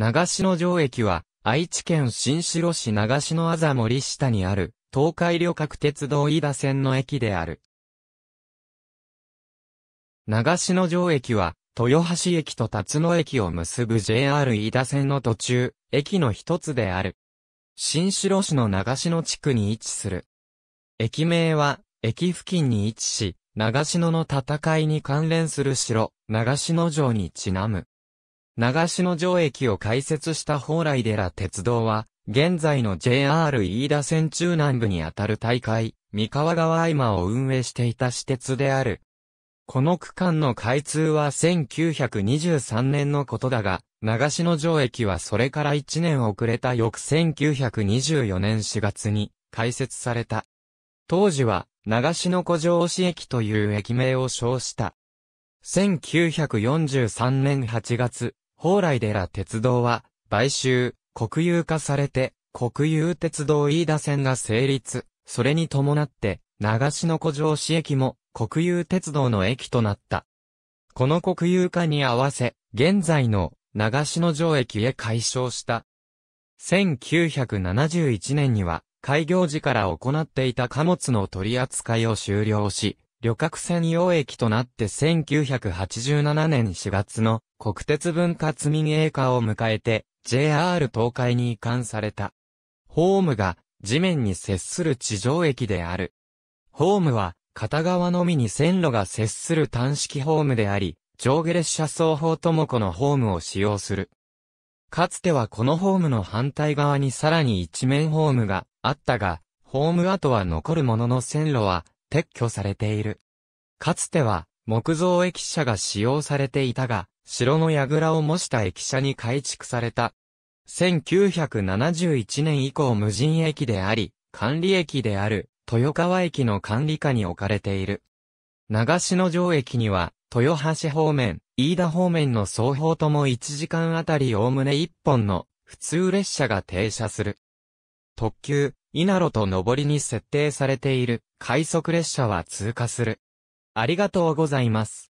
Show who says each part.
Speaker 1: 長篠城駅は、愛知県新城市長篠あざ森下にある、東海旅客鉄道飯田線の駅である。長篠城駅は、豊橋駅と辰野駅を結ぶ JR 飯田線の途中、駅の一つである。新城市の長篠地区に位置する。駅名は、駅付近に位置し、長篠の戦いに関連する城、長篠城にちなむ。長篠城駅を開設した宝来寺鉄道は、現在の JR 飯田線中南部にあたる大会、三河川合間を運営していた私鉄である。この区間の開通は1923年のことだが、長篠城駅はそれから1年遅れた翌1924年4月に開設された。当時は、長篠古城市駅という駅名を称した。1943年8月、蓬莱寺鉄道は、買収、国有化されて、国有鉄道飯田線が成立。それに伴って、長篠古城市駅も国有鉄道の駅となった。この国有化に合わせ、現在の長篠城駅へ改称した。1971年には、開業時から行っていた貨物の取り扱いを終了し、旅客専用駅となって1987年4月の国鉄分割民営化を迎えて JR 東海に移管された。ホームが地面に接する地上駅である。ホームは片側のみに線路が接する単式ホームであり、上下列車双方ともこのホームを使用する。かつてはこのホームの反対側にさらに一面ホームがあったが、ホーム跡は残るものの線路は撤去されている。かつては木造駅舎が使用されていたが、城の櫓を模した駅舎に改築された。1971年以降無人駅であり、管理駅である豊川駅の管理下に置かれている。長篠城駅には、豊橋方面、飯田方面の双方とも1時間あたりおおむね1本の普通列車が停車する。特急、稲路と上りに設定されている快速列車は通過する。ありがとうございます。